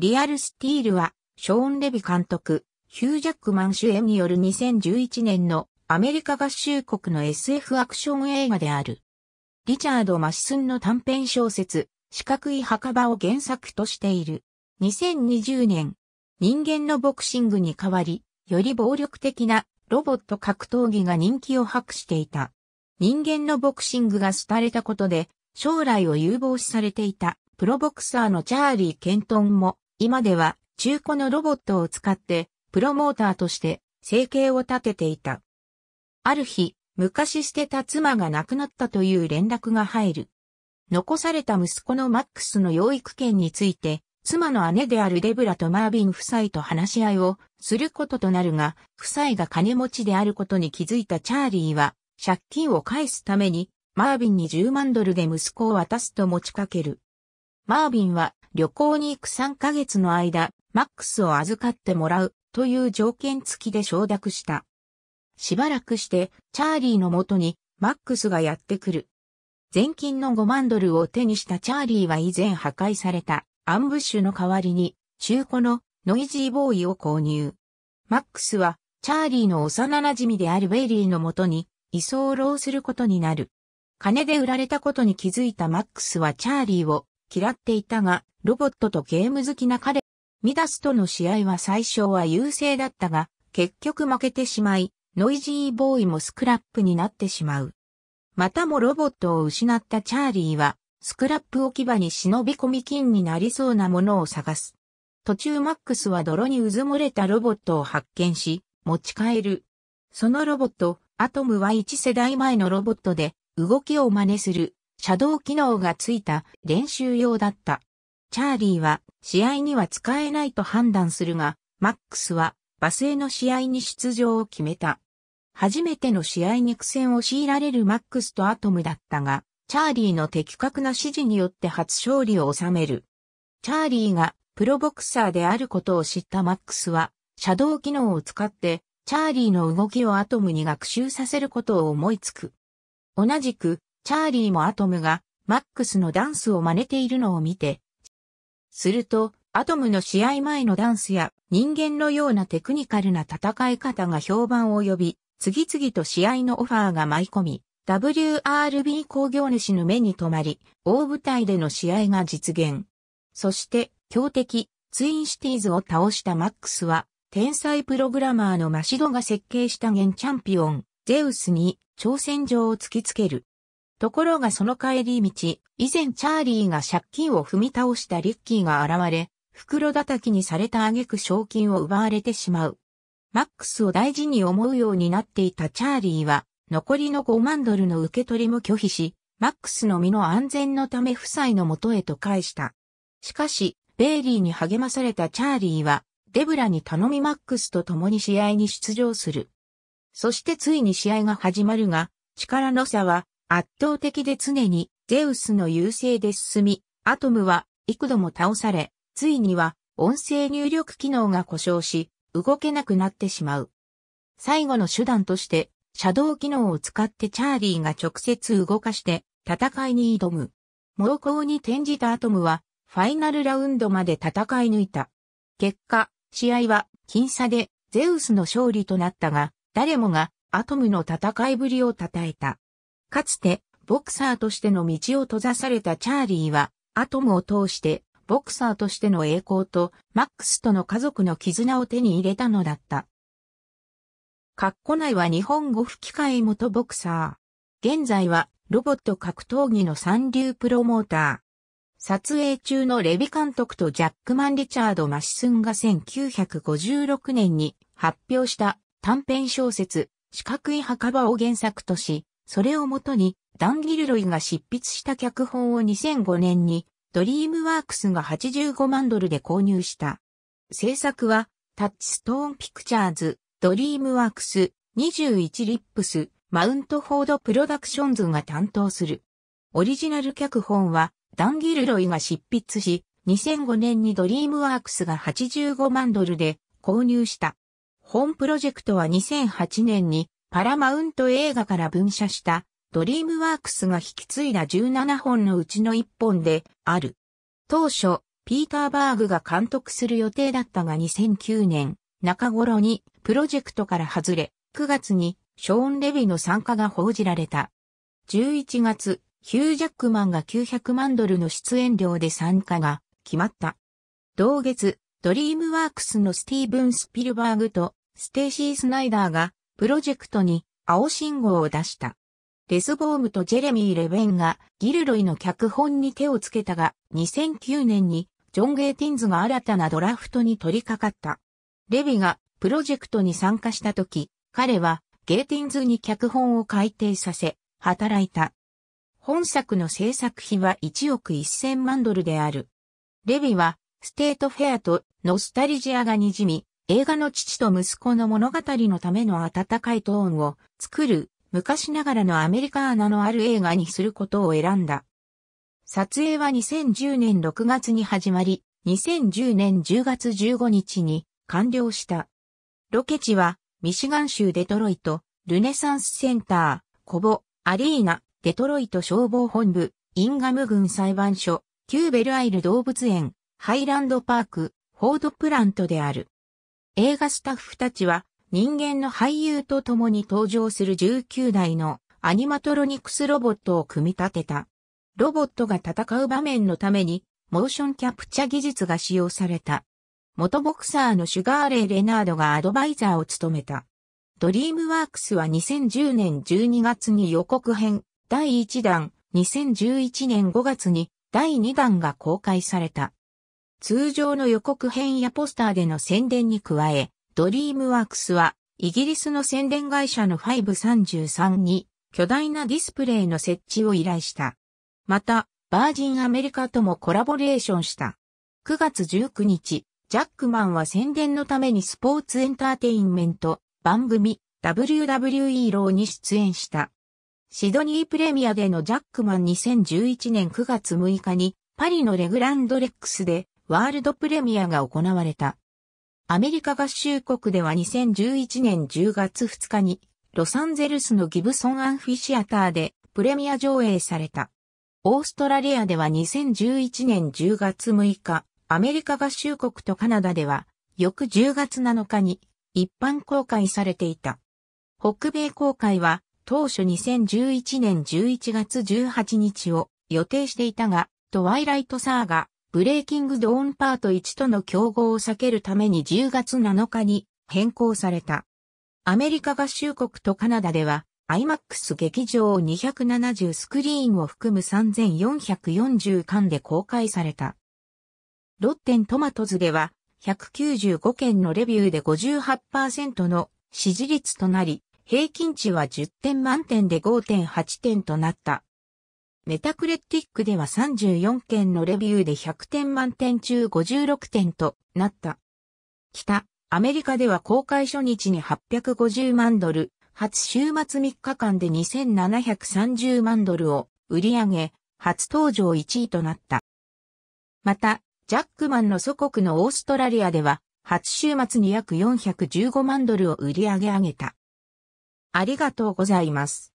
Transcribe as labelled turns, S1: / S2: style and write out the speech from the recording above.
S1: リアルスティールは、ショーン・レビ監督、ヒュー・ジャックマン主演による2011年のアメリカ合衆国の SF アクション映画である。リチャード・マシスンの短編小説、四角い墓場を原作としている。2020年、人間のボクシングに代わり、より暴力的なロボット格闘技が人気を博していた。人間のボクシングが廃れたことで、将来を有望視されていたプロボクサーのチャーリー・ケントンも今では中古のロボットを使ってプロモーターとして生計を立てていた。ある日、昔捨てた妻が亡くなったという連絡が入る。残された息子のマックスの養育権について、妻の姉であるデブラとマービン夫妻と話し合いをすることとなるが、夫妻が金持ちであることに気づいたチャーリーは、借金を返すために、マービンに10万ドルで息子を渡すと持ちかける。マービンは旅行に行く3ヶ月の間、マックスを預かってもらうという条件付きで承諾した。しばらくして、チャーリーの元にマックスがやってくる。前金の5万ドルを手にしたチャーリーは以前破壊されたアンブッシュの代わりに中古のノイジーボーイを購入。マックスはチャーリーの幼馴染であるベイリーの元に居候することになる。金で売られたことに気づいたマックスはチャーリーを嫌っていたがロボットとゲーム好きな彼、ミダスとの試合は最初は優勢だったが、結局負けてしまい、ノイジーボーイもスクラップになってしまう。またもロボットを失ったチャーリーは、スクラップ置き場に忍び込み金になりそうなものを探す。途中マックスは泥にうずもれたロボットを発見し、持ち帰る。そのロボット、アトムは一世代前のロボットで、動きを真似する、シャドウ機能がついた練習用だった。チャーリーは試合には使えないと判断するが、マックスはバスへの試合に出場を決めた。初めての試合に苦戦を強いられるマックスとアトムだったが、チャーリーの的確な指示によって初勝利を収める。チャーリーがプロボクサーであることを知ったマックスは、シャドウ機能を使って、チャーリーの動きをアトムに学習させることを思いつく。同じく、チャーリーもアトムが、マックスのダンスを真似ているのを見て、すると、アトムの試合前のダンスや人間のようなテクニカルな戦い方が評判を呼び、次々と試合のオファーが舞い込み、WRB 工業主の目に留まり、大舞台での試合が実現。そして、強敵、ツインシティーズを倒したマックスは、天才プログラマーのマシドが設計した現チャンピオン、ゼウスに挑戦状を突きつける。ところがその帰り道、以前チャーリーが借金を踏み倒したリッキーが現れ、袋叩きにされた挙句賞金を奪われてしまう。マックスを大事に思うようになっていたチャーリーは、残りの5万ドルの受け取りも拒否し、マックスの身の安全のため夫妻の元へと返した。しかし、ベイリーに励まされたチャーリーは、デブラに頼みマックスと共に試合に出場する。そしてついに試合が始まるが、力の差は圧倒的で常にゼウスの優勢で進み、アトムは幾度も倒され、ついには音声入力機能が故障し、動けなくなってしまう。最後の手段として、シャドウ機能を使ってチャーリーが直接動かして戦いに挑む。猛攻に転じたアトムは、ファイナルラウンドまで戦い抜いた。結果、試合は僅差でゼウスの勝利となったが、誰もがアトムの戦いぶりを称えた。かつて、ボクサーとしての道を閉ざされたチャーリーは、アトムを通して、ボクサーとしての栄光と、マックスとの家族の絆を手に入れたのだった。カッコ内は日本語吹き替え元ボクサー。現在は、ロボット格闘技の三流プロモーター。撮影中のレビ監督とジャックマン・リチャード・マシスンが1956年に発表した短編小説、四角い墓場を原作とし、それをもとに、ダン・ギルロイが執筆した脚本を2005年に、ドリームワークスが85万ドルで購入した。制作は、タッチストーンピクチャーズ、ドリームワークス、21リップス、マウントフォードプロダクションズが担当する。オリジナル脚本は、ダン・ギルロイが執筆し、2005年にドリームワークスが85万ドルで購入した。本プロジェクトは2008年にパラマウント映画から分社したドリームワークスが引き継いだ17本のうちの1本である。当初、ピーター・バーグが監督する予定だったが2009年中頃にプロジェクトから外れ、9月にショーン・レビの参加が報じられた。11月、ヒュー・ジャックマンが900万ドルの出演料で参加が決まった。同月、ドリームワークスのスティーブン・スピルバーグとステイシー・スナイダーがプロジェクトに青信号を出した。レスボームとジェレミー・レベンがギルロイの脚本に手をつけたが、2009年にジョン・ゲーティンズが新たなドラフトに取り掛かった。レビがプロジェクトに参加した時、彼はゲーティンズに脚本を改訂させ、働いた。本作の制作費は1億1000万ドルである。レビは、ステートフェアとノスタリジアがにじみ、映画の父と息子の物語のための温かいトーンを作る昔ながらのアメリカーナのある映画にすることを選んだ。撮影は2010年6月に始まり、2010年10月15日に完了した。ロケ地は、ミシガン州デトロイト、ルネサンスセンター、コボ、アリーナ、デトロイト消防本部、インガム郡裁判所、キューベルアイル動物園、ハイランドパーク、フォードプラントである。映画スタッフたちは人間の俳優と共に登場する19台のアニマトロニクスロボットを組み立てた。ロボットが戦う場面のためにモーションキャプチャ技術が使用された。元ボクサーのシュガーレイ・レナードがアドバイザーを務めた。ドリームワークスは2010年12月に予告編第1弾、2011年5月に第2弾が公開された。通常の予告編やポスターでの宣伝に加え、ドリームワークスは、イギリスの宣伝会社の533に、巨大なディスプレイの設置を依頼した。また、バージンアメリカともコラボレーションした。9月19日、ジャックマンは宣伝のためにスポーツエンターテインメント番組 WWE ローに出演した。シドニープレミアでのジャックマン2011年9月6日にパリのレグランドレックスでワールドプレミアが行われた。アメリカ合衆国では2011年10月2日に、ロサンゼルスのギブソンアンフィシアターでプレミア上映された。オーストラリアでは2011年10月6日、アメリカ合衆国とカナダでは、翌10月7日に一般公開されていた。北米公開は当初2011年11月18日を予定していたが、トワイライトサーガ、ブレイキングドーンパート1との競合を避けるために10月7日に変更された。アメリカ合衆国とカナダでは IMAX 劇場270スクリーンを含む3440巻で公開された。ロッテントマトズでは195件のレビューで58%の支持率となり、平均値は10点満点で5.8点となった。メタクレティックでは34件のレビューで100点満点中56点となった。北、アメリカでは公開初日に850万ドル、初週末3日間で2730万ドルを売り上げ、初登場1位となった。また、ジャックマンの祖国のオーストラリアでは、初週末に約415万ドルを売り上げ上げた。ありがとうございます。